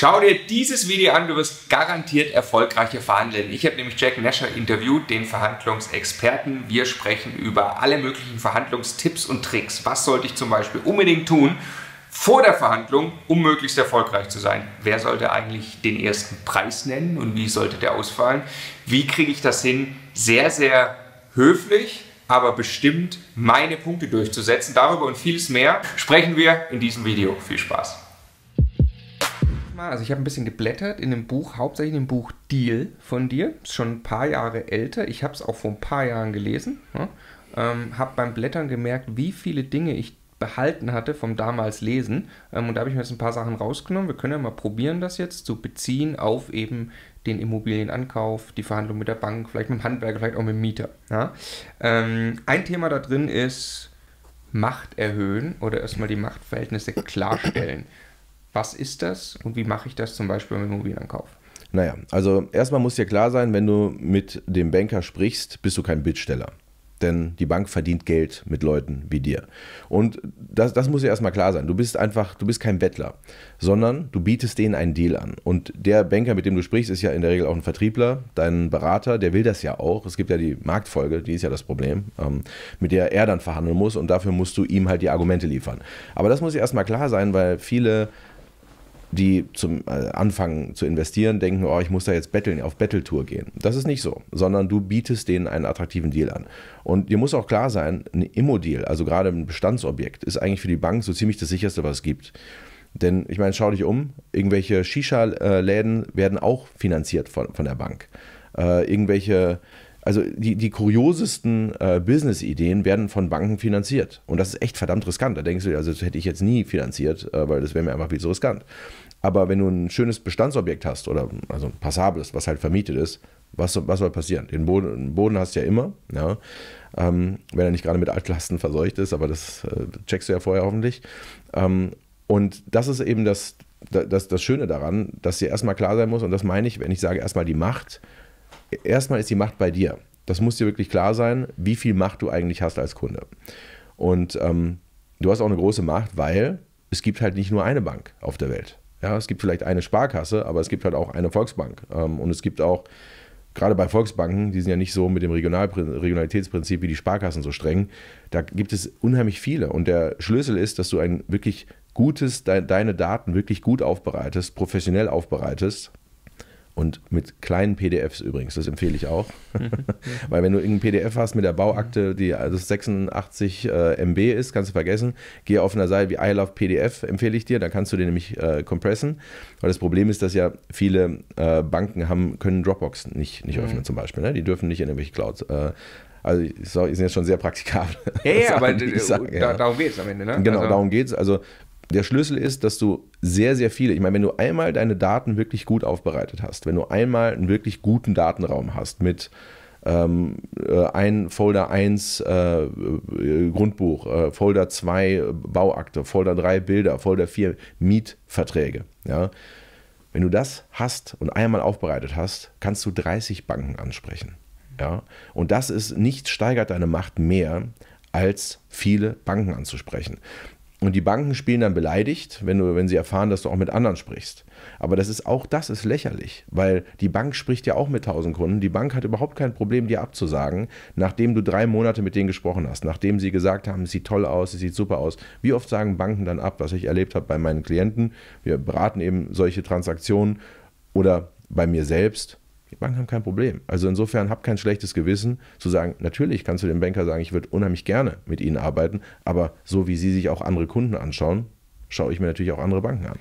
Schau dir dieses Video an, du wirst garantiert erfolgreiche verhandeln. Ich habe nämlich Jack Nasher interviewt, den Verhandlungsexperten. Wir sprechen über alle möglichen Verhandlungstipps und Tricks. Was sollte ich zum Beispiel unbedingt tun vor der Verhandlung, um möglichst erfolgreich zu sein? Wer sollte eigentlich den ersten Preis nennen und wie sollte der ausfallen? Wie kriege ich das hin, sehr, sehr höflich, aber bestimmt meine Punkte durchzusetzen? Darüber und vieles mehr sprechen wir in diesem Video. Viel Spaß! mal, also ich habe ein bisschen geblättert in dem Buch, hauptsächlich in dem Buch Deal von dir. Ist schon ein paar Jahre älter. Ich habe es auch vor ein paar Jahren gelesen. Ja? Ähm, habe beim Blättern gemerkt, wie viele Dinge ich behalten hatte vom damals Lesen. Ähm, und da habe ich mir jetzt ein paar Sachen rausgenommen. Wir können ja mal probieren, das jetzt zu beziehen auf eben den Immobilienankauf, die Verhandlung mit der Bank, vielleicht mit dem Handwerker, vielleicht auch mit dem Mieter. Ja? Ähm, ein Thema da drin ist Macht erhöhen oder erstmal die Machtverhältnisse klarstellen was ist das und wie mache ich das zum Beispiel mit Immobilienkauf? Naja, also erstmal muss dir klar sein, wenn du mit dem Banker sprichst, bist du kein Bittsteller. Denn die Bank verdient Geld mit Leuten wie dir. Und das, das muss ja erstmal klar sein. Du bist einfach, du bist kein Bettler, sondern du bietest denen einen Deal an. Und der Banker, mit dem du sprichst, ist ja in der Regel auch ein Vertriebler, dein Berater, der will das ja auch. Es gibt ja die Marktfolge, die ist ja das Problem, ähm, mit der er dann verhandeln muss und dafür musst du ihm halt die Argumente liefern. Aber das muss ja erstmal klar sein, weil viele die zum äh, Anfang zu investieren denken, oh, ich muss da jetzt betteln, auf Betteltour gehen. Das ist nicht so, sondern du bietest denen einen attraktiven Deal an. Und dir muss auch klar sein, ein Immo-Deal, also gerade ein Bestandsobjekt, ist eigentlich für die Bank so ziemlich das sicherste, was es gibt. Denn ich meine, schau dich um, irgendwelche Shisha-Läden werden auch finanziert von, von der Bank. Äh, irgendwelche also die, die kuriosesten äh, Business-Ideen werden von Banken finanziert. Und das ist echt verdammt riskant. Da denkst du, also das hätte ich jetzt nie finanziert, äh, weil das wäre mir einfach viel zu riskant. Aber wenn du ein schönes Bestandsobjekt hast oder also ein passables, was halt vermietet ist, was, was soll passieren? Den Boden, den Boden hast du ja immer, ja. Ähm, wenn er nicht gerade mit Altlasten verseucht ist, aber das äh, checkst du ja vorher hoffentlich. Ähm, und das ist eben das, das, das Schöne daran, dass dir erstmal klar sein muss, und das meine ich, wenn ich sage erstmal die Macht, erstmal ist die Macht bei dir. Das muss dir wirklich klar sein, wie viel Macht du eigentlich hast als Kunde. Und ähm, du hast auch eine große Macht, weil es gibt halt nicht nur eine Bank auf der Welt. Ja, es gibt vielleicht eine Sparkasse, aber es gibt halt auch eine Volksbank. Ähm, und es gibt auch, gerade bei Volksbanken, die sind ja nicht so mit dem Regional Regionalitätsprinzip wie die Sparkassen so streng, da gibt es unheimlich viele. Und der Schlüssel ist, dass du ein wirklich gutes, de deine Daten wirklich gut aufbereitest, professionell aufbereitest und mit kleinen PDFs übrigens, das empfehle ich auch. Weil wenn du irgendein PDF hast mit der Bauakte, die also das 86 äh, MB ist, kannst du vergessen, geh auf einer Seite wie I Love PDF, empfehle ich dir, dann kannst du den nämlich äh, compressen. Weil das Problem ist, dass ja viele äh, Banken haben, können Dropbox nicht, nicht mhm. öffnen zum Beispiel. Ne? Die dürfen nicht in irgendwelche Clouds. Äh, also ich, sind jetzt schon sehr praktikabel. Ja, ja aber Sachen, da, ja. darum geht es am Ende, ne? Genau, also, darum geht es. Also der Schlüssel ist, dass du sehr, sehr viele, ich meine, wenn du einmal deine Daten wirklich gut aufbereitet hast, wenn du einmal einen wirklich guten Datenraum hast mit ähm, äh, ein Folder 1 äh, äh, Grundbuch, äh, Folder 2 äh, Bauakte, Folder 3 Bilder, Folder 4 Mietverträge. Ja? Wenn du das hast und einmal aufbereitet hast, kannst du 30 Banken ansprechen. Ja? Und das ist, nichts steigert deine Macht mehr, als viele Banken anzusprechen. Und die Banken spielen dann beleidigt, wenn, du, wenn sie erfahren, dass du auch mit anderen sprichst. Aber das ist auch das ist lächerlich, weil die Bank spricht ja auch mit 1000 Kunden. Die Bank hat überhaupt kein Problem, dir abzusagen, nachdem du drei Monate mit denen gesprochen hast, nachdem sie gesagt haben, es sieht toll aus, es sieht super aus. Wie oft sagen Banken dann ab, was ich erlebt habe bei meinen Klienten? Wir beraten eben solche Transaktionen oder bei mir selbst die Banken haben kein Problem. Also insofern hab kein schlechtes Gewissen zu sagen, natürlich kannst du dem Banker sagen, ich würde unheimlich gerne mit Ihnen arbeiten, aber so wie Sie sich auch andere Kunden anschauen, schaue ich mir natürlich auch andere Banken an.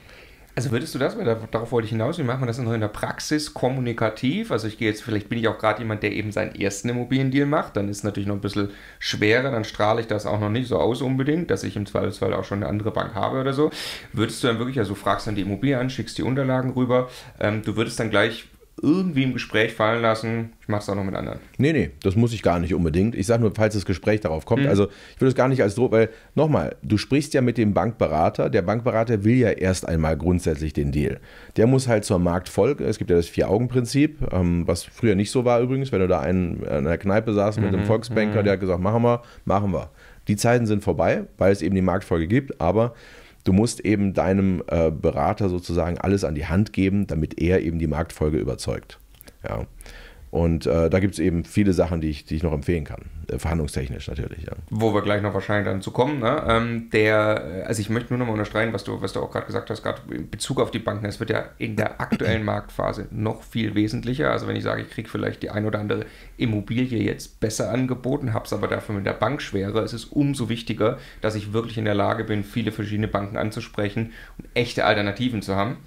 Also würdest du das, weil darauf wollte ich hinaus, wie macht man das noch in der Praxis kommunikativ? Also ich gehe jetzt, vielleicht bin ich auch gerade jemand, der eben seinen ersten Immobiliendeal macht, dann ist es natürlich noch ein bisschen schwerer, dann strahle ich das auch noch nicht so aus unbedingt, dass ich im Zweifelsfall auch schon eine andere Bank habe oder so. Würdest du dann wirklich, also du fragst dann die Immobilie an, schickst die Unterlagen rüber, ähm, du würdest dann gleich irgendwie im Gespräch fallen lassen. Ich mache es auch noch mit anderen. Nee, nee, das muss ich gar nicht unbedingt. Ich sage nur, falls das Gespräch darauf kommt. Mhm. Also ich würde es gar nicht als Druck, weil nochmal, du sprichst ja mit dem Bankberater. Der Bankberater will ja erst einmal grundsätzlich den Deal. Der muss halt zur Marktfolge. Es gibt ja das Vier-Augen-Prinzip, ähm, was früher nicht so war übrigens, wenn du da einen, äh, in einer Kneipe saßt mit mhm. einem Volksbanker, der hat gesagt, machen wir, machen wir. Die Zeiten sind vorbei, weil es eben die Marktfolge gibt, aber Du musst eben deinem äh, Berater sozusagen alles an die Hand geben, damit er eben die Marktfolge überzeugt. Ja. Und äh, da gibt es eben viele Sachen, die ich, die ich noch empfehlen kann. Äh, verhandlungstechnisch natürlich. Ja. Wo wir gleich noch wahrscheinlich dann zu kommen. Ne? Ähm, der, äh, also ich möchte nur noch mal unterstreichen, was du, was du auch gerade gesagt hast, gerade in Bezug auf die Banken. Es wird ja in der aktuellen Marktphase noch viel wesentlicher. Also wenn ich sage, ich kriege vielleicht die ein oder andere Immobilie jetzt besser angeboten, habe es aber dafür mit der Bank schwerer. ist Es umso wichtiger, dass ich wirklich in der Lage bin, viele verschiedene Banken anzusprechen und echte Alternativen zu haben.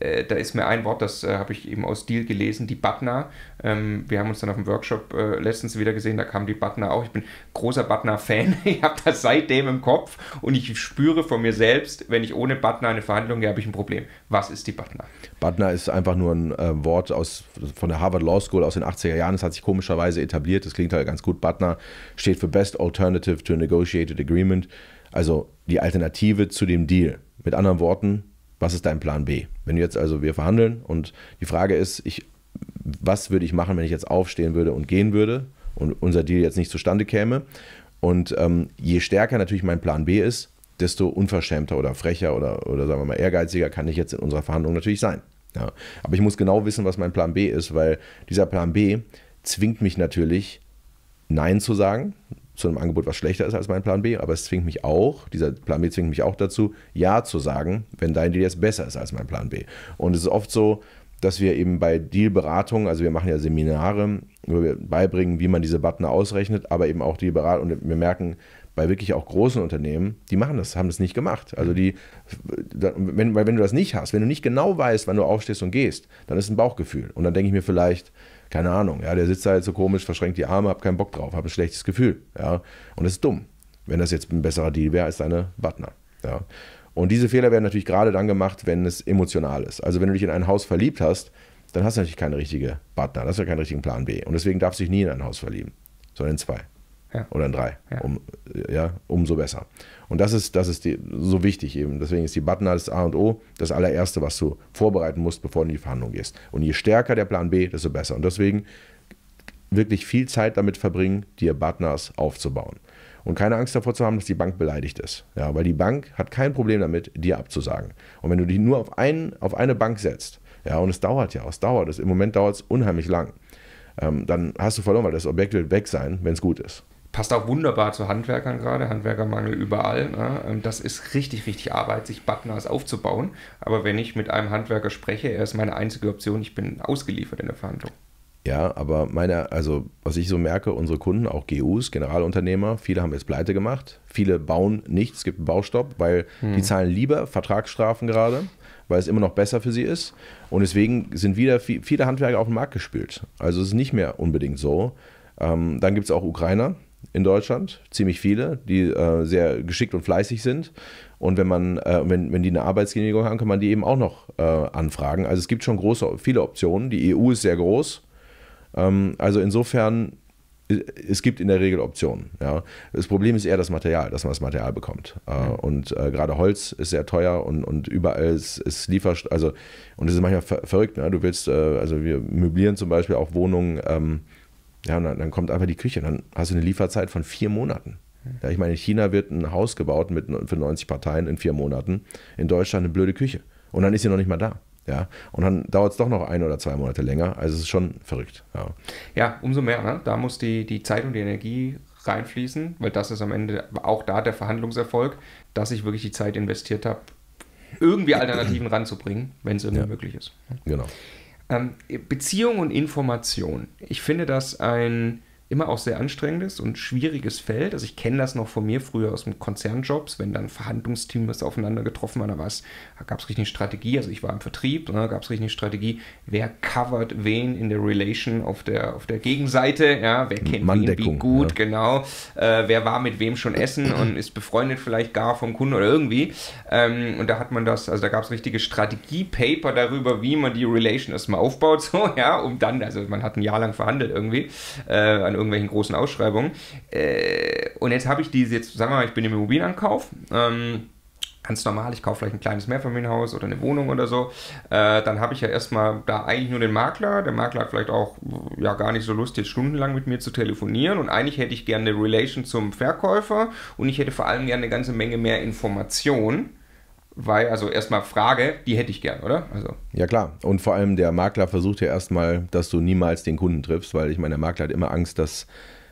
Äh, da ist mir ein Wort, das äh, habe ich eben aus Deal gelesen, die Butner. Ähm, wir haben uns dann auf dem Workshop äh, letztens wieder gesehen, da kam die Butner auch. Ich bin großer Butner-Fan. Ich habe das seitdem im Kopf und ich spüre von mir selbst, wenn ich ohne Butner eine Verhandlung gehe, habe ich ein Problem. Was ist die Butner? Butner ist einfach nur ein äh, Wort aus, von der Harvard Law School aus den 80er Jahren. Das hat sich komischerweise etabliert. Das klingt halt ganz gut. Butner steht für Best Alternative to a Negotiated Agreement. Also die Alternative zu dem Deal. Mit anderen Worten, was ist dein Plan B? Wenn jetzt also wir verhandeln und die Frage ist, ich, was würde ich machen, wenn ich jetzt aufstehen würde und gehen würde und unser Deal jetzt nicht zustande käme? Und ähm, je stärker natürlich mein Plan B ist, desto unverschämter oder frecher oder, oder sagen wir mal ehrgeiziger kann ich jetzt in unserer Verhandlung natürlich sein. Ja. Aber ich muss genau wissen, was mein Plan B ist, weil dieser Plan B zwingt mich natürlich, Nein zu sagen, zu einem Angebot, was schlechter ist als mein Plan B, aber es zwingt mich auch, dieser Plan B zwingt mich auch dazu, Ja zu sagen, wenn dein Deal jetzt besser ist als mein Plan B. Und es ist oft so, dass wir eben bei Dealberatung, also wir machen ja Seminare, wo wir beibringen, wie man diese Button ausrechnet, aber eben auch Dealberatung und wir merken, bei wirklich auch großen Unternehmen, die machen das, haben das nicht gemacht. Also die, wenn, weil wenn du das nicht hast, wenn du nicht genau weißt, wann du aufstehst und gehst, dann ist ein Bauchgefühl. Und dann denke ich mir vielleicht, keine Ahnung, ja, der sitzt da jetzt halt so komisch, verschränkt die Arme, hab keinen Bock drauf, hab ein schlechtes Gefühl, ja. Und das ist dumm, wenn das jetzt ein besserer Deal wäre als deine Butner, ja. Und diese Fehler werden natürlich gerade dann gemacht, wenn es emotional ist. Also wenn du dich in ein Haus verliebt hast, dann hast du natürlich keine richtige Butner, das ist ja keinen richtigen Plan B. Und deswegen darfst du dich nie in ein Haus verlieben, sondern in zwei ja. oder ein 3. Ja. Um, ja, umso besser. Und das ist, das ist die, so wichtig eben. Deswegen ist die Button als A und O, das allererste, was du vorbereiten musst, bevor du in die Verhandlung gehst. Und je stärker der Plan B, desto besser. Und deswegen wirklich viel Zeit damit verbringen, dir Buttonars aufzubauen. Und keine Angst davor zu haben, dass die Bank beleidigt ist. Ja, weil die Bank hat kein Problem damit, dir abzusagen. Und wenn du dich nur auf, einen, auf eine Bank setzt, ja, und es dauert ja, es dauert es, im Moment dauert es unheimlich lang, ähm, dann hast du verloren, weil das Objekt wird weg sein, wenn es gut ist passt auch wunderbar zu Handwerkern gerade, Handwerkermangel überall. Ne? Ähm, das ist richtig, richtig Arbeit, sich Buttons aufzubauen. Aber wenn ich mit einem Handwerker spreche, er ist meine einzige Option, ich bin ausgeliefert in der Verhandlung. Ja, aber meine, also was ich so merke, unsere Kunden, auch GUs, Generalunternehmer, viele haben jetzt pleite gemacht, viele bauen nichts, es gibt einen Baustopp, weil hm. die zahlen lieber Vertragsstrafen gerade, weil es immer noch besser für sie ist. Und deswegen sind wieder viele Handwerker auf den Markt gespielt. Also es ist nicht mehr unbedingt so. Ähm, dann gibt es auch Ukrainer, in Deutschland, ziemlich viele, die äh, sehr geschickt und fleißig sind. Und wenn man, äh, wenn, wenn die eine Arbeitsgenehmigung haben, kann man die eben auch noch äh, anfragen. Also es gibt schon große, viele Optionen. Die EU ist sehr groß. Ähm, also insofern, es gibt in der Regel Optionen. Ja. Das Problem ist eher das Material, dass man das Material bekommt. Mhm. Und äh, gerade Holz ist sehr teuer und, und überall ist, ist Liefer, also und es ist manchmal ver verrückt. Ne? Du willst, äh, also wir möblieren zum Beispiel auch Wohnungen. Ähm, ja, und dann, dann kommt einfach die Küche. Dann hast du eine Lieferzeit von vier Monaten. Ja, ich meine, in China wird ein Haus gebaut mit, für 90 Parteien in vier Monaten. In Deutschland eine blöde Küche. Und dann ist sie noch nicht mal da. Ja, und dann dauert es doch noch ein oder zwei Monate länger. Also es ist schon verrückt. Ja, ja umso mehr. Ne? Da muss die, die Zeit und die Energie reinfließen, weil das ist am Ende auch da der Verhandlungserfolg, dass ich wirklich die Zeit investiert habe, irgendwie Alternativen ranzubringen, wenn es irgendwie ja. möglich ist. Genau. Ähm, Beziehung und Information. Ich finde das ein immer auch sehr anstrengendes und schwieriges Feld. Also ich kenne das noch von mir früher aus dem Konzernjobs, wenn dann Verhandlungsteams aufeinander getroffen waren, da, da gab es richtig eine Strategie, also ich war im Vertrieb, ne, da gab es richtig eine Strategie, wer covert wen in der Relation auf der, auf der Gegenseite, ja, wer kennt wen wie gut, ja. genau, äh, wer war mit wem schon essen und ist befreundet vielleicht gar vom Kunden oder irgendwie. Ähm, und da hat man das, also da gab es richtige Strategie-Paper darüber, wie man die Relation erstmal aufbaut, so, ja, um dann, also man hat ein Jahr lang verhandelt irgendwie, äh, an irgendwelchen großen Ausschreibungen. Äh, und jetzt habe ich diese, jetzt sagen wir mal, ich bin im Immobilienankauf. Ähm, ganz normal, ich kaufe vielleicht ein kleines Mehrfamilienhaus oder eine Wohnung oder so, äh, dann habe ich ja erstmal da eigentlich nur den Makler. Der Makler hat vielleicht auch ja gar nicht so Lust, jetzt stundenlang mit mir zu telefonieren und eigentlich hätte ich gerne eine Relation zum Verkäufer und ich hätte vor allem gerne eine ganze Menge mehr Informationen. Weil, also erstmal Frage, die hätte ich gern, oder? Also. Ja, klar. Und vor allem der Makler versucht ja erstmal, dass du niemals den Kunden triffst, weil ich meine, der Makler hat immer Angst, dass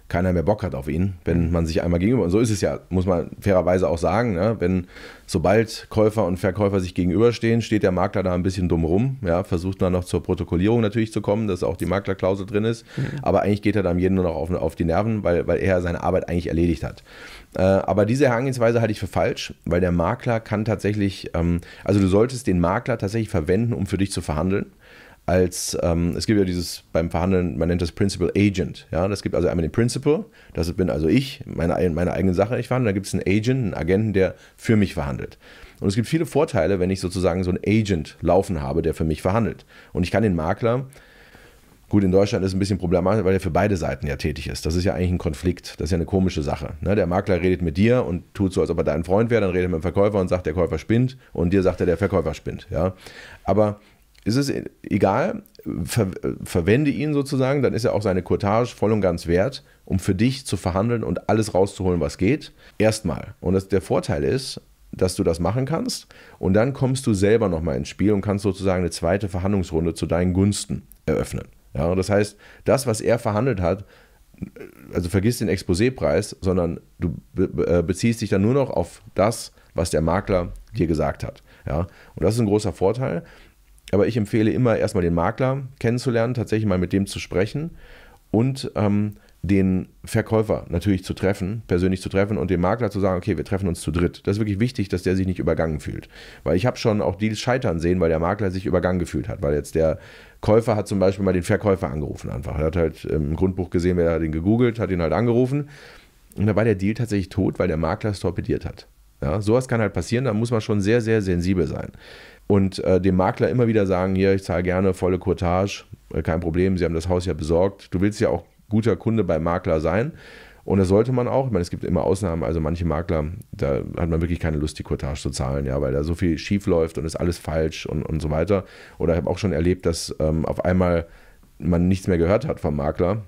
keiner mehr Bock hat auf ihn, wenn man sich einmal gegenüber. Und so ist es ja, muss man fairerweise auch sagen. Ne? Wenn sobald Käufer und Verkäufer sich gegenüberstehen, steht der Makler da ein bisschen dumm rum. Ja? Versucht dann noch zur Protokollierung natürlich zu kommen, dass auch die Maklerklausel drin ist. Mhm. Aber eigentlich geht er dann jeden nur noch auf, auf die Nerven, weil, weil er seine Arbeit eigentlich erledigt hat. Äh, aber diese Herangehensweise halte ich für falsch, weil der Makler kann tatsächlich, ähm, also du solltest den Makler tatsächlich verwenden, um für dich zu verhandeln als, ähm, es gibt ja dieses beim Verhandeln, man nennt das Principal Agent. Ja, das gibt also einmal den Principal, das bin also ich, meine, meine eigene Sache, ich verhandle. Da gibt es einen Agent, einen Agenten, der für mich verhandelt. Und es gibt viele Vorteile, wenn ich sozusagen so einen Agent laufen habe, der für mich verhandelt. Und ich kann den Makler, gut, in Deutschland ist es ein bisschen problematisch, weil er für beide Seiten ja tätig ist. Das ist ja eigentlich ein Konflikt, das ist ja eine komische Sache. Ne? Der Makler redet mit dir und tut so, als ob er dein Freund wäre, dann redet er mit dem Verkäufer und sagt, der Käufer spinnt und dir sagt er, der Verkäufer spinnt. Ja? Aber ist es egal, ver verwende ihn sozusagen, dann ist er auch seine Courtage voll und ganz wert, um für dich zu verhandeln und alles rauszuholen, was geht. Erstmal. Und das, der Vorteil ist, dass du das machen kannst und dann kommst du selber nochmal ins Spiel und kannst sozusagen eine zweite Verhandlungsrunde zu deinen Gunsten eröffnen. Ja, das heißt, das, was er verhandelt hat, also vergiss den Exposépreis, sondern du be äh, beziehst dich dann nur noch auf das, was der Makler dir gesagt hat. Ja, und das ist ein großer Vorteil. Aber ich empfehle immer erstmal den Makler kennenzulernen, tatsächlich mal mit dem zu sprechen und ähm, den Verkäufer natürlich zu treffen, persönlich zu treffen und dem Makler zu sagen, okay, wir treffen uns zu dritt. Das ist wirklich wichtig, dass der sich nicht übergangen fühlt. Weil ich habe schon auch Deals scheitern sehen, weil der Makler sich übergangen gefühlt hat. Weil jetzt der Käufer hat zum Beispiel mal den Verkäufer angerufen einfach. Er hat halt ähm, im Grundbuch gesehen, wer hat ihn gegoogelt, hat ihn halt angerufen. Und da war der Deal tatsächlich tot, weil der Makler es torpediert hat. Ja, sowas kann halt passieren, da muss man schon sehr, sehr sensibel sein. Und äh, dem Makler immer wieder sagen, hier, ich zahle gerne volle Courtage, äh, kein Problem, Sie haben das Haus ja besorgt. Du willst ja auch guter Kunde beim Makler sein. Und das sollte man auch. Ich meine, es gibt immer Ausnahmen. Also manche Makler, da hat man wirklich keine Lust, die Cottage zu zahlen, ja, weil da so viel schief läuft und ist alles falsch und, und so weiter. Oder ich habe auch schon erlebt, dass ähm, auf einmal man nichts mehr gehört hat vom Makler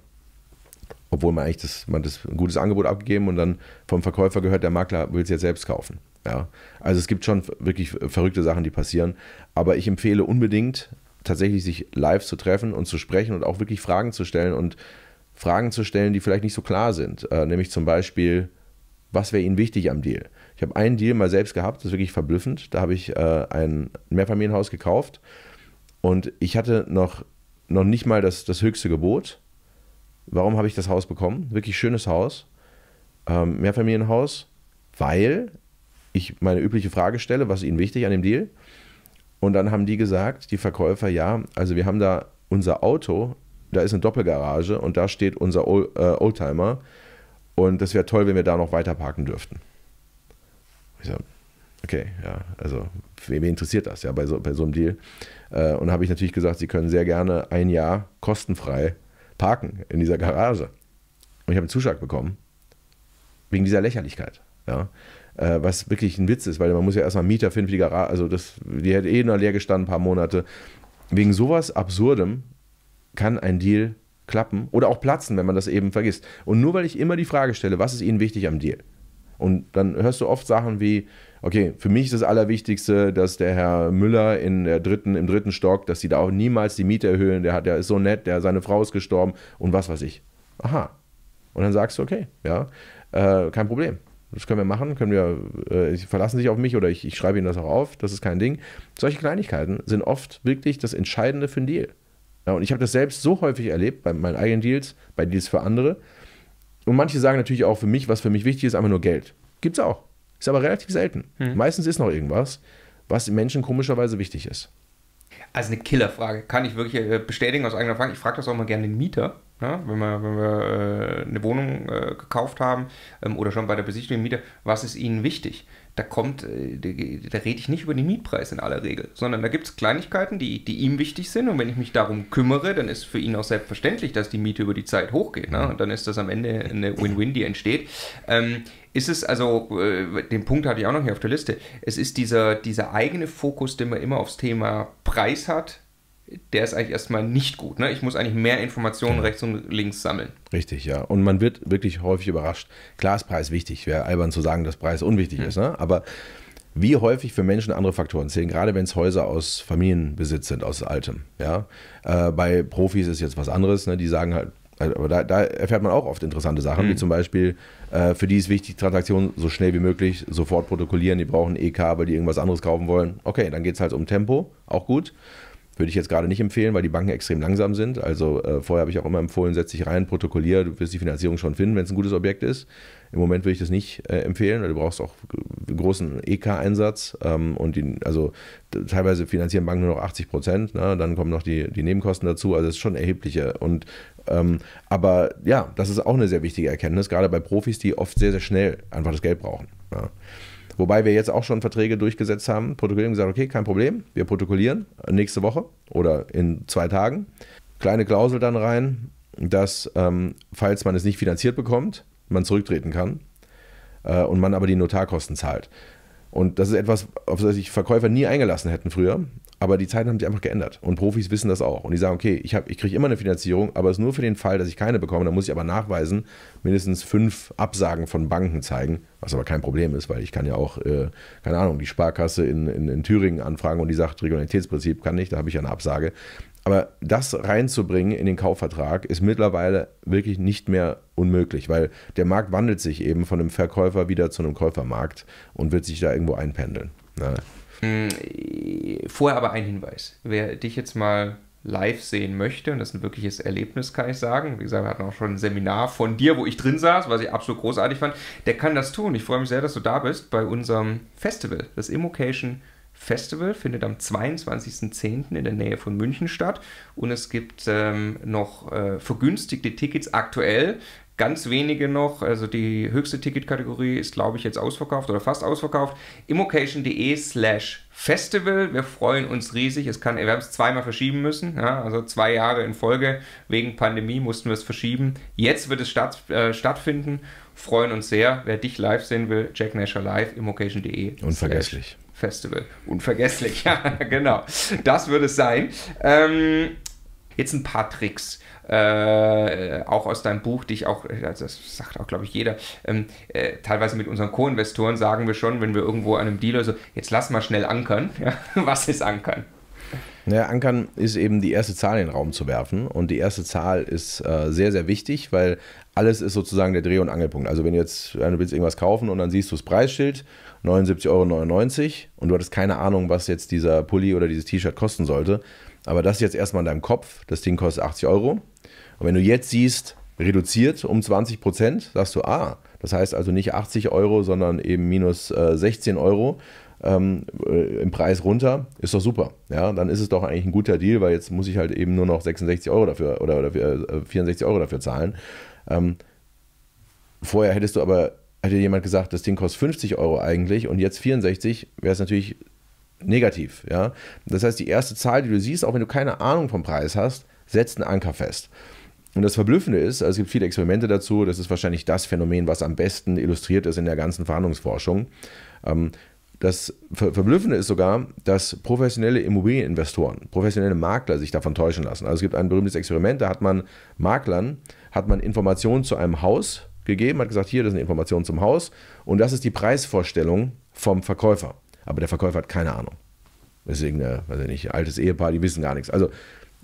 obwohl man eigentlich das, man das ein gutes Angebot abgegeben und dann vom Verkäufer gehört, der Makler will es jetzt selbst kaufen. Ja. Also es gibt schon wirklich verrückte Sachen, die passieren. Aber ich empfehle unbedingt, tatsächlich sich live zu treffen und zu sprechen und auch wirklich Fragen zu stellen und Fragen zu stellen, die vielleicht nicht so klar sind. Äh, nämlich zum Beispiel, was wäre Ihnen wichtig am Deal? Ich habe einen Deal mal selbst gehabt, das ist wirklich verblüffend. Da habe ich äh, ein Mehrfamilienhaus gekauft und ich hatte noch, noch nicht mal das, das höchste Gebot Warum habe ich das Haus bekommen? Wirklich schönes Haus. Ähm, Mehrfamilienhaus, weil ich meine übliche Frage stelle, was ist Ihnen wichtig an dem Deal? Und dann haben die gesagt, die Verkäufer, ja, also wir haben da unser Auto, da ist eine Doppelgarage und da steht unser äh, Oldtimer und das wäre toll, wenn wir da noch weiter parken dürften. Ich sage, okay, ja, also wen interessiert das ja bei so, bei so einem Deal? Äh, und habe ich natürlich gesagt, sie können sehr gerne ein Jahr kostenfrei parken in dieser Garage. Und ich habe einen Zuschlag bekommen. Wegen dieser Lächerlichkeit. Ja. Äh, was wirklich ein Witz ist, weil man muss ja erstmal Mieter finden für die Garage. Also das, die hätte eh nur leer gestanden, ein paar Monate. Wegen sowas Absurdem kann ein Deal klappen oder auch platzen, wenn man das eben vergisst. Und nur weil ich immer die Frage stelle, was ist Ihnen wichtig am Deal? Und dann hörst du oft Sachen wie, okay, für mich ist das Allerwichtigste, dass der Herr Müller in der dritten, im dritten Stock, dass sie da auch niemals die Miete erhöhen, der, hat, der ist so nett, der, seine Frau ist gestorben und was weiß ich. Aha. Und dann sagst du, okay, ja, äh, kein Problem. Das können wir machen, können wir, äh, verlassen sich auf mich oder ich, ich schreibe ihnen das auch auf, das ist kein Ding. Solche Kleinigkeiten sind oft wirklich das Entscheidende für einen Deal. Ja, und ich habe das selbst so häufig erlebt bei meinen eigenen Deals, bei Deals für andere, und manche sagen natürlich auch für mich, was für mich wichtig ist, einfach nur Geld. Gibt es auch. Ist aber relativ selten. Hm. Meistens ist noch irgendwas, was den Menschen komischerweise wichtig ist. Also eine Killerfrage. Kann ich wirklich äh, bestätigen aus eigener Erfahrung. Ich frage das auch mal gerne den Mieter ne? wenn wir, wenn wir äh, eine Wohnung äh, gekauft haben ähm, oder schon bei der Besichtigung der Miete, was ist ihnen wichtig? Da kommt, äh, da rede ich nicht über den Mietpreis in aller Regel, sondern da gibt es Kleinigkeiten, die, die ihm wichtig sind und wenn ich mich darum kümmere, dann ist für ihn auch selbstverständlich, dass die Miete über die Zeit hochgeht. Ne? Und dann ist das am Ende eine Win-Win, die entsteht. Ähm, ist es also, äh, den Punkt hatte ich auch noch hier auf der Liste, es ist dieser, dieser eigene Fokus, den man immer aufs Thema Preis hat, der ist eigentlich erstmal nicht gut. Ne? Ich muss eigentlich mehr Informationen ja. Genau. rechts und links sammeln. Richtig, ja. Und man wird wirklich häufig überrascht. Klar ist Preis wichtig. Wäre albern zu sagen, dass Preis unwichtig hm. ist. Ne? Aber wie häufig für Menschen andere Faktoren zählen, gerade wenn es Häuser aus Familienbesitz sind, aus Altem. Ja? Äh, bei Profis ist jetzt was anderes. Ne? Die sagen halt, äh, aber da, da, erfährt man auch oft interessante Sachen, mhm. wie hm. zum Beispiel, äh, für die ist wichtig, Transaktionen so schnell wie möglich sofort protokollieren, die brauchen EK, weil die irgendwas anderes kaufen wollen. Okay, dann geht es halt um Tempo, auch gut. Würde ich jetzt gerade nicht empfehlen, weil die Banken extrem langsam sind. Also äh, vorher habe ich auch immer empfohlen, setz dich rein, protokolliere, du wirst die Finanzierung schon finden, wenn es ein gutes Objekt ist. Im Moment würde ich das nicht äh, empfehlen, weil du brauchst auch großen EK-Einsatz. Ähm, und die, also teilweise finanzieren Banken nur noch 80 Prozent, ne? dann kommen noch die, die Nebenkosten dazu. Also es ist schon erhebliche. Und ähm, aber ja, das ist auch eine sehr wichtige Erkenntnis, gerade bei Profis, die oft sehr, sehr schnell einfach das Geld brauchen. Ja. Wobei wir jetzt auch schon Verträge durchgesetzt haben, protokollieren gesagt, okay, kein Problem, wir protokollieren nächste Woche oder in zwei Tagen. Kleine Klausel dann rein, dass ähm, falls man es nicht finanziert bekommt, man zurücktreten kann äh, und man aber die Notarkosten zahlt. Und das ist etwas, auf das sich Verkäufer nie eingelassen hätten früher. Aber die Zeiten haben sich einfach geändert. Und Profis wissen das auch. Und die sagen, okay, ich, ich kriege immer eine Finanzierung, aber es ist nur für den Fall, dass ich keine bekomme. Da muss ich aber nachweisen, mindestens fünf Absagen von Banken zeigen, was aber kein Problem ist, weil ich kann ja auch, äh, keine Ahnung, die Sparkasse in, in, in Thüringen anfragen und die sagt, Regionalitätsprinzip kann nicht, da habe ich ja eine Absage. Aber das reinzubringen in den Kaufvertrag ist mittlerweile wirklich nicht mehr unmöglich, weil der Markt wandelt sich eben von einem Verkäufer wieder zu einem Käufermarkt und wird sich da irgendwo einpendeln. Ja. Hm, vorher aber ein Hinweis. Wer dich jetzt mal live sehen möchte, und das ist ein wirkliches Erlebnis, kann ich sagen. Wie gesagt, wir hatten auch schon ein Seminar von dir, wo ich drin saß, was ich absolut großartig fand. Der kann das tun. Ich freue mich sehr, dass du da bist bei unserem Festival, das Immocation Festival findet am 22.10. in der Nähe von München statt und es gibt ähm, noch äh, vergünstigte Tickets aktuell ganz wenige noch. Also die höchste Ticketkategorie ist, glaube ich, jetzt ausverkauft oder fast ausverkauft. Immocation.de slash Festival. Wir freuen uns riesig. Es kann, wir haben es zweimal verschieben müssen. Ja, also zwei Jahre in Folge. Wegen Pandemie mussten wir es verschieben. Jetzt wird es statt, äh, stattfinden. Freuen uns sehr. Wer dich live sehen will, Jack Nasher live, immocation.de. Unvergesslich. Festival. Unvergesslich, ja, genau. Das wird es sein. Ähm, jetzt ein paar Tricks äh, auch aus deinem Buch, dich auch, äh, also das sagt auch, glaube ich, jeder, ähm, äh, teilweise mit unseren Co-Investoren sagen wir schon, wenn wir irgendwo an einem Dealer so, jetzt lass mal schnell ankern. Ja, was ist ankern? Naja, ankern ist eben die erste Zahl in den Raum zu werfen. Und die erste Zahl ist äh, sehr, sehr wichtig, weil alles ist sozusagen der Dreh- und Angelpunkt. Also wenn du jetzt, du willst irgendwas kaufen und dann siehst du das Preisschild, 79,99 Euro und du hattest keine Ahnung, was jetzt dieser Pulli oder dieses T-Shirt kosten sollte. Aber das jetzt erstmal in deinem Kopf, das Ding kostet 80 Euro, und wenn du jetzt siehst, reduziert um 20 Prozent, sagst du, ah, das heißt also nicht 80 Euro, sondern eben minus äh, 16 Euro ähm, äh, im Preis runter, ist doch super. Ja, dann ist es doch eigentlich ein guter Deal, weil jetzt muss ich halt eben nur noch 66 Euro dafür oder, oder äh, 64 Euro dafür zahlen. Ähm, vorher hättest du aber, hätte jemand gesagt, das Ding kostet 50 Euro eigentlich und jetzt 64, wäre es natürlich negativ. Ja? Das heißt, die erste Zahl, die du siehst, auch wenn du keine Ahnung vom Preis hast, setzt einen Anker fest. Und das Verblüffende ist, also es gibt viele Experimente dazu, das ist wahrscheinlich das Phänomen, was am besten illustriert ist in der ganzen Verhandlungsforschung. Ähm, das Verblüffende ist sogar, dass professionelle Immobilieninvestoren, professionelle Makler sich davon täuschen lassen. Also es gibt ein berühmtes Experiment, da hat man Maklern, hat man Informationen zu einem Haus gegeben, hat gesagt, hier, das sind Informationen zum Haus und das ist die Preisvorstellung vom Verkäufer. Aber der Verkäufer hat keine Ahnung. Deswegen, weiß ich nicht, altes Ehepaar, die wissen gar nichts. Also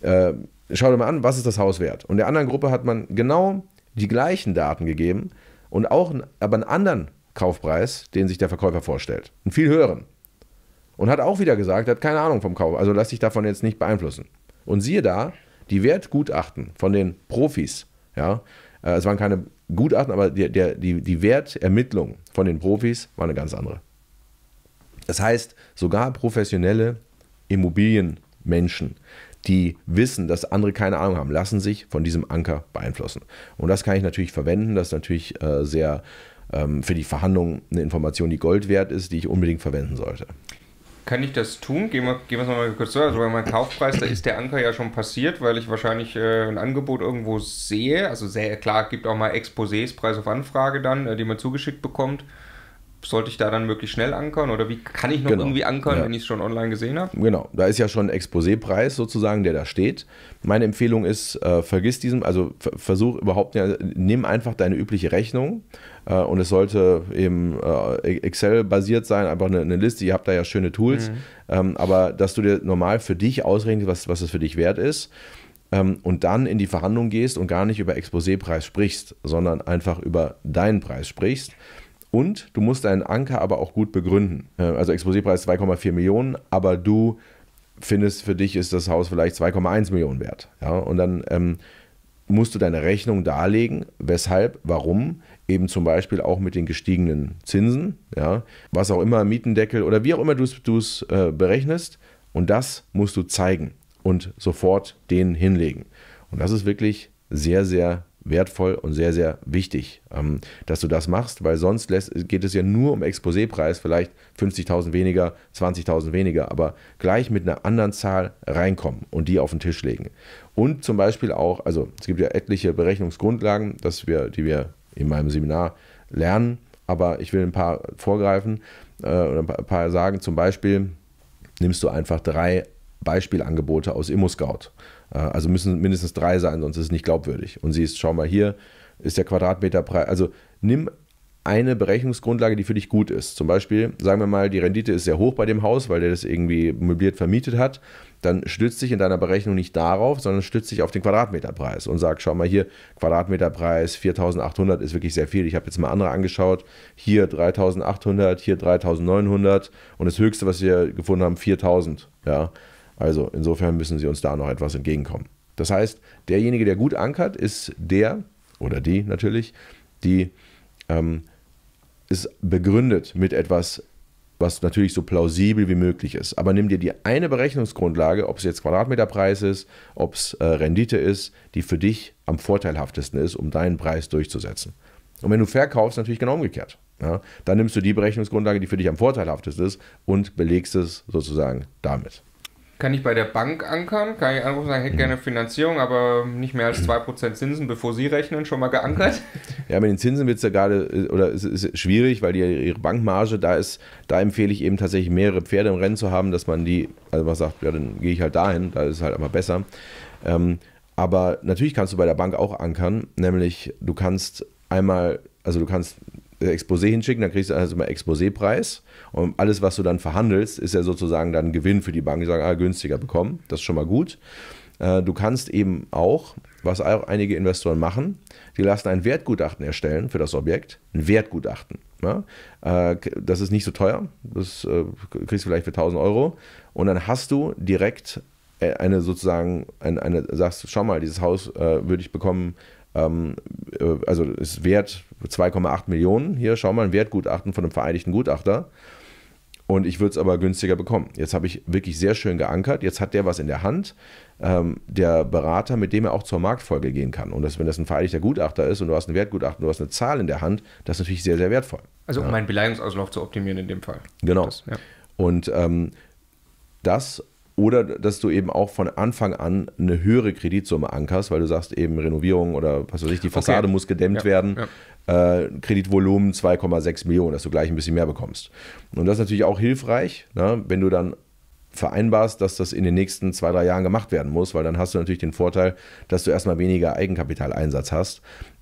äh, schau dir mal an, was ist das Haus wert? Und der anderen Gruppe hat man genau die gleichen Daten gegeben und auch aber einen anderen Kaufpreis, den sich der Verkäufer vorstellt. Einen viel höheren. Und hat auch wieder gesagt, er hat keine Ahnung vom Kauf, also lass dich davon jetzt nicht beeinflussen. Und siehe da, die Wertgutachten von den Profis, ja, äh, es waren keine Gutachten, aber die, der, die, die Wertermittlung von den Profis war eine ganz andere. Das heißt, sogar professionelle Immobilienmenschen, die wissen, dass andere keine Ahnung haben, lassen sich von diesem Anker beeinflussen. Und das kann ich natürlich verwenden. Das ist natürlich äh, sehr ähm, für die Verhandlung eine Information, die Gold wert ist, die ich unbedingt verwenden sollte. Kann ich das tun? Gehen wir, gehen wir mal kurz durch. Also bei meinem Kaufpreis, da ist der Anker ja schon passiert, weil ich wahrscheinlich äh, ein Angebot irgendwo sehe. Also sehr klar, gibt auch mal Exposés, Preis auf Anfrage dann, äh, die man zugeschickt bekommt sollte ich da dann möglichst schnell ankern oder wie kann ich noch genau. irgendwie ankern, ja. wenn ich es schon online gesehen habe? Genau, da ist ja schon ein Exposé-Preis sozusagen, der da steht. Meine Empfehlung ist, äh, vergiss diesen, also versuch überhaupt, ja, nimm einfach deine übliche Rechnung äh, und es sollte eben äh, e-, Excel-basiert sein, einfach eine, eine, Liste, ihr habt da ja schöne Tools, mhm. ähm, aber dass du dir normal für dich ausrechnest, was, was es für dich wert ist ähm, und dann in die Verhandlung gehst und gar nicht über Exposé-Preis sprichst, sondern einfach über deinen Preis sprichst. Und du musst deinen Anker aber auch gut begründen. Äh, also Exposépreis 2,4 Millionen, aber du findest, für dich ist das Haus vielleicht 2,1 Millionen wert. Ja? Und dann ähm, musst du deine Rechnung darlegen, weshalb, warum, eben zum Beispiel auch mit den gestiegenen Zinsen, ja? was auch immer, Mietendeckel oder wie auch immer du es äh, berechnest. Und das musst du zeigen und sofort den hinlegen. Und das ist wirklich sehr, sehr wertvoll und sehr, sehr wichtig, ähm, dass du das machst, weil sonst geht es ja nur um Exposépreis, vielleicht 50.000 weniger, 20.000 weniger, aber gleich mit einer anderen Zahl reinkommen und die auf den Tisch legen. Und zum Beispiel auch, also es gibt ja etliche Berechnungsgrundlagen, dass wir, die wir in meinem Seminar lernen, aber ich will ein paar vorgreifen äh, oder ein paar sagen. Zum Beispiel nimmst du einfach drei Beispielangebote aus ImmoScout. Äh, also müssen mindestens drei sein, sonst ist es nicht glaubwürdig. Und siehst, schau mal, hier ist der Quadratmeterpreis. Also nimm eine Berechnungsgrundlage, die für dich gut ist. Zum Beispiel, sagen wir mal, die Rendite ist sehr hoch bei dem Haus, weil der das irgendwie möbliert vermietet hat. Dann stützt dich in deiner Berechnung nicht darauf, sondern stützt dich auf den Quadratmeterpreis und sagt, schau mal hier, Quadratmeterpreis 4800 ist wirklich sehr viel. Ich habe jetzt mal andere angeschaut. Hier 3800, hier 3900 und das Höchste, was wir gefunden haben, 4000. Ja. Also insofern müssen sie uns da noch etwas entgegenkommen. Das heißt, derjenige, der gut ankert, ist der oder die natürlich, die ähm, ist begründet mit etwas, was natürlich so plausibel wie möglich ist. Aber nimm dir die eine Berechnungsgrundlage, ob es jetzt Quadratmeterpreis ist, ob es äh, Rendite ist, die für dich am vorteilhaftesten ist, um deinen Preis durchzusetzen. Und wenn du verkaufst, natürlich genau umgekehrt. Ja? Dann nimmst du die Berechnungsgrundlage, die für dich am vorteilhaftesten ist und belegst es sozusagen damit. Kann ich bei der Bank ankern? Kann ich einfach sagen, ich hätte gerne Finanzierung, aber nicht mehr als 2% Zinsen, bevor Sie rechnen, schon mal geankert? Ja, mit den Zinsen wird es ja gerade, äh, oder es ist schwierig, weil die, ihre Bankmarge da ist. Da empfehle ich eben tatsächlich mehrere Pferde im Rennen zu haben, dass man die, also man sagt, ja, dann gehe ich halt dahin, da ist es halt einfach besser. Ähm, aber natürlich kannst du bei der Bank auch ankern, nämlich du kannst einmal, also du kannst äh, Exposé hinschicken, dann kriegst du also mal Exposé-Preis und alles, was du dann verhandelst, ist ja sozusagen dann Gewinn für die Bank. Die sagen, ah, günstiger bekommen, das ist schon mal gut. Äh, du kannst eben auch, was auch einige Investoren machen, die lassen ein Wertgutachten erstellen für das Objekt. Ein Wertgutachten. Ne? Äh, das ist nicht so teuer, das kriegst du vielleicht für 1000 Euro. Und dann hast du direkt eine sozusagen, eine, eine sagst, schau mal, dieses Haus würde ich bekommen ähm, äh, also ist wert 2,8 Millionen. Hier, schau mal, ein Wertgutachten von einem vereidigten Gutachter. Und ich würde es aber günstiger bekommen. Jetzt habe ich wirklich sehr schön geankert. Jetzt hat der was in der Hand, ähm, der Berater, mit dem er auch zur Marktfolge gehen kann. Und das, wenn das ein vereidigter Gutachter ist und du hast ein Wertgutachten, du hast eine Zahl in der Hand, das ist natürlich sehr, sehr wertvoll. Also um ja. meinen Beleidigungsauslauf zu optimieren in dem Fall. Genau. Das, ja. Und ähm, das oder dass du eben auch von Anfang an eine höhere Kreditsumme ankerst, weil du sagst eben Renovierung oder was weiß ich, die Fassade okay. muss gedämmt ja, werden. Ja. Äh, Kreditvolumen 2,6 Millionen, dass du gleich ein bisschen mehr bekommst. Und das ist natürlich auch hilfreich, ne, wenn du dann vereinbarst, dass das in den nächsten zwei, drei Jahren gemacht werden muss, weil dann hast du natürlich den Vorteil, dass du erstmal weniger Eigenkapitaleinsatz hast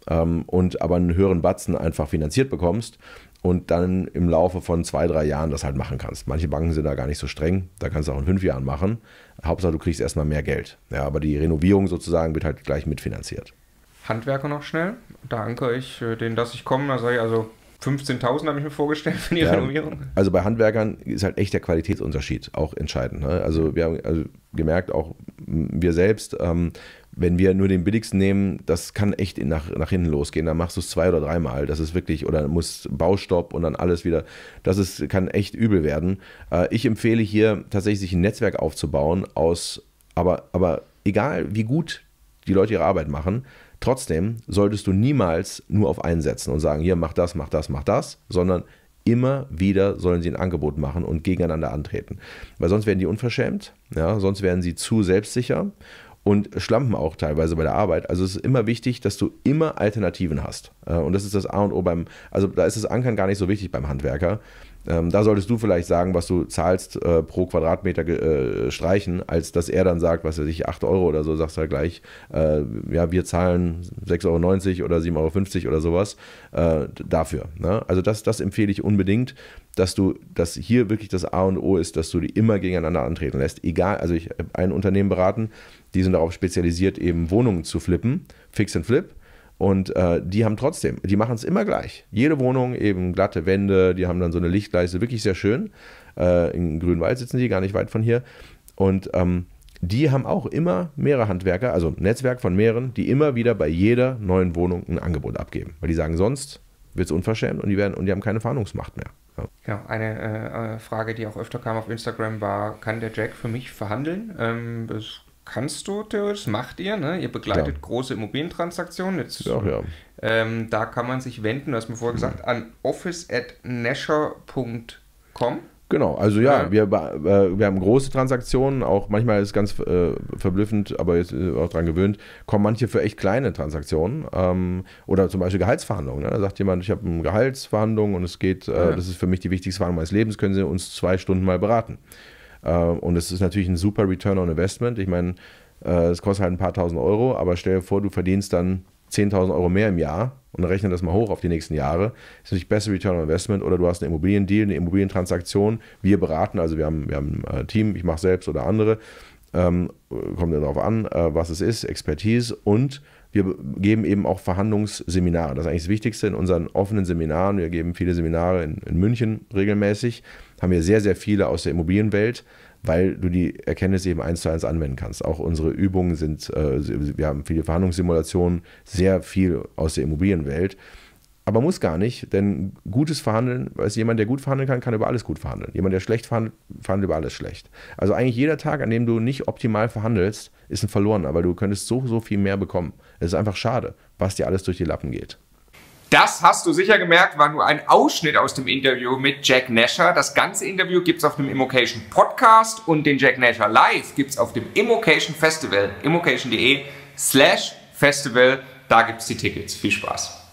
ähm, und aber einen höheren Batzen einfach finanziert bekommst und dann im Laufe von zwei, drei Jahren das halt machen kannst. Manche Banken sind da gar nicht so streng, da kannst du auch in fünf Jahren machen. Hauptsache, du kriegst erstmal mehr Geld. Ja, aber die Renovierung sozusagen wird halt gleich mitfinanziert. Handwerker noch schnell. Äh, da anker ich denen, dass ich komme. Da sage ich also 15.000 habe ich mir vorgestellt für die ja, Renovierung. Also bei Handwerkern ist halt echt der Qualitätsunterschied auch entscheidend. Ne? Also wir haben also gemerkt, auch wir selbst, ähm, wenn wir nur den billigsten nehmen, das kann echt nach, nach hinten losgehen. Dann machst du es zwei oder dreimal. Das ist wirklich, oder muss Baustopp und dann alles wieder. Das ist, kann echt übel werden. Äh, ich empfehle hier tatsächlich, sich ein Netzwerk aufzubauen aus, aber, aber egal wie gut die Leute ihre Arbeit machen, trotzdem solltest du niemals nur auf einsetzen und sagen, hier, mach das, mach das, mach das, sondern immer wieder sollen sie ein Angebot machen und gegeneinander antreten. Weil sonst werden die unverschämt, ja, sonst werden sie zu selbstsicher und schlampen auch teilweise bei der Arbeit. Also es ist immer wichtig, dass du immer Alternativen hast. Äh, und das ist das A und O beim, also da ist das Ankern gar nicht so wichtig beim Handwerker. Ähm, da solltest du vielleicht sagen, was du zahlst äh, pro Quadratmeter äh, streichen, als dass er dann sagt, was er sich 8 Euro oder so, sagst du halt gleich, äh, ja, wir zahlen 6,90 Euro oder 7,50 Euro oder sowas äh, dafür. Ne? Also das, das empfehle ich unbedingt, dass du, dass hier wirklich das A und O ist, dass du die immer gegeneinander antreten lässt. Egal, also ich habe ein Unternehmen beraten, die sind darauf spezialisiert, eben Wohnungen zu flippen, Fix and Flip und äh, die haben trotzdem, die machen es immer gleich. Jede Wohnung eben glatte Wände, die haben dann so eine Lichtleiste, wirklich sehr schön. Äh, in Grünwald sitzen die, gar nicht weit von hier. Und ähm, die haben auch immer mehrere Handwerker, also ein Netzwerk von mehreren, die immer wieder bei jeder neuen Wohnung ein Angebot abgeben. Weil die sagen, sonst wird es unverschämt und die, werden, und die haben keine Fahndungsmacht mehr. Ja. Genau, eine äh, Frage, die auch öfter kam auf Instagram, war: Kann der Jack für mich verhandeln? Ähm, das kannst du theoretisch, macht ihr, ne? Ihr begleitet ja. große Immobilientransaktionen. Jetzt, ja, ja. Ähm, da kann man sich wenden, du hast mir vorher mhm. gesagt, an office.nasher.com. Genau, also ja, Wir, äh, wir haben große Transaktionen, auch manchmal ist es ganz äh, verblüffend, aber jetzt äh, auch daran gewöhnt, kommen manche für echt kleine Transaktionen ähm, oder zum Beispiel Gehaltsverhandlungen. Ne? Da sagt jemand, ich habe eine Gehaltsverhandlung und es geht, äh, ja. Mhm. das ist für mich die wichtigste Verhandlung meines Lebens, können Sie uns zwei Stunden mal beraten. Äh, und es ist natürlich ein super Return on Investment. Ich meine, äh, es kostet halt ein paar tausend Euro, aber stell dir vor, du verdienst dann 10.000 Euro mehr im Jahr und rechne das mal hoch auf die nächsten Jahre, ist natürlich besser Return on Investment oder du hast einen Immobiliendeal, eine Immobilientransaktion. Wir beraten, also wir haben, wir haben ein äh, Team, ich mache selbst oder andere, ähm, kommt darauf an, äh, was es ist, Expertise und wir geben eben auch Verhandlungsseminare. Das ist eigentlich das Wichtigste in unseren offenen Seminaren. Wir geben viele Seminare in, in München regelmäßig, haben wir sehr, sehr viele aus der Immobilienwelt, weil du die Erkenntnisse eben eins zu eins anwenden kannst. Auch unsere Übungen sind, äh, wir haben viele Verhandlungssimulationen, sehr viel aus der Immobilienwelt. Aber muss gar nicht, denn gutes Verhandeln, weiß jemand, der gut verhandeln kann, kann über alles gut verhandeln. Jemand, der schlecht verhandelt, verhandelt über alles schlecht. Also eigentlich jeder Tag, an dem du nicht optimal verhandelst, ist ein verlorener, weil du könntest so, so viel mehr bekommen. Es ist einfach schade, was dir alles durch die Lappen geht. Das hast du sicher gemerkt, war nur ein Ausschnitt aus dem Interview mit Jack Nasher. Das ganze Interview gibt es auf dem Immocation Podcast und den Jack Nasher Live gibt es auf dem Immocation Festival, immocation.de slash Festival. Da gibt es die Tickets. Viel Spaß.